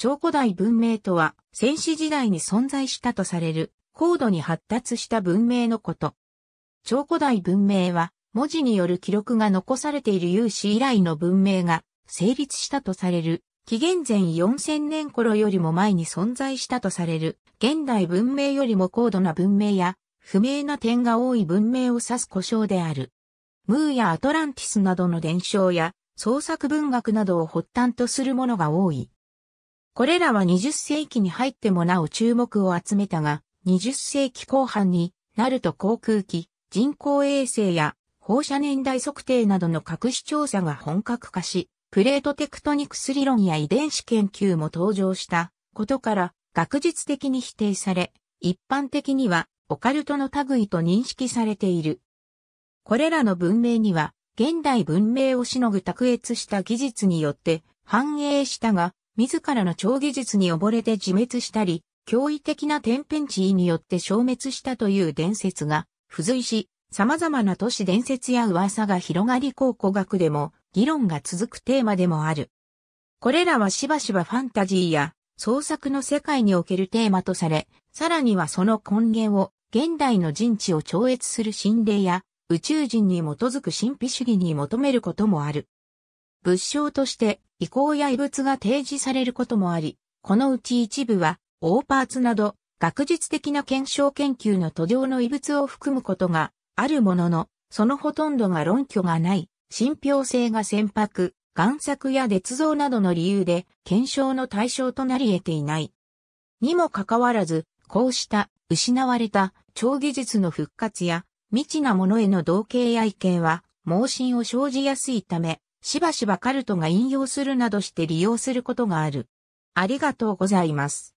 超古代文明とは、戦死時代に存在したとされる、高度に発達した文明のこと。超古代文明は、文字による記録が残されている有史以来の文明が成立したとされる、紀元前4000年頃よりも前に存在したとされる、現代文明よりも高度な文明や、不明な点が多い文明を指す故障である。ムーやアトランティスなどの伝承や、創作文学などを発端とするものが多い。これらは20世紀に入ってもなお注目を集めたが、20世紀後半になると航空機、人工衛星や放射年代測定などの隠し調査が本格化し、プレートテクトニクス理論や遺伝子研究も登場したことから学術的に否定され、一般的にはオカルトの類と認識されている。これらの文明には現代文明をしのぐ卓越した技術によって反映したが、自らの超技術に溺れて自滅したり、驚異的な天変地異によって消滅したという伝説が、付随し、様々な都市伝説や噂が広がり考古学でも議論が続くテーマでもある。これらはしばしばファンタジーや創作の世界におけるテーマとされ、さらにはその根源を現代の人知を超越する心霊や宇宙人に基づく神秘主義に求めることもある。物証として遺構や遺物が提示されることもあり、このうち一部は、オーパーツなど、学術的な検証研究の途上の遺物を含むことがあるものの、そのほとんどが論拠がない、信憑性が船舶、贋作や捏造などの理由で検証の対象となり得ていない。にもかかわらず、こうした失われた超技術の復活や未知なものへの同型や意見は盲信を生じやすいため、しばしばカルトが引用するなどして利用することがある。ありがとうございます。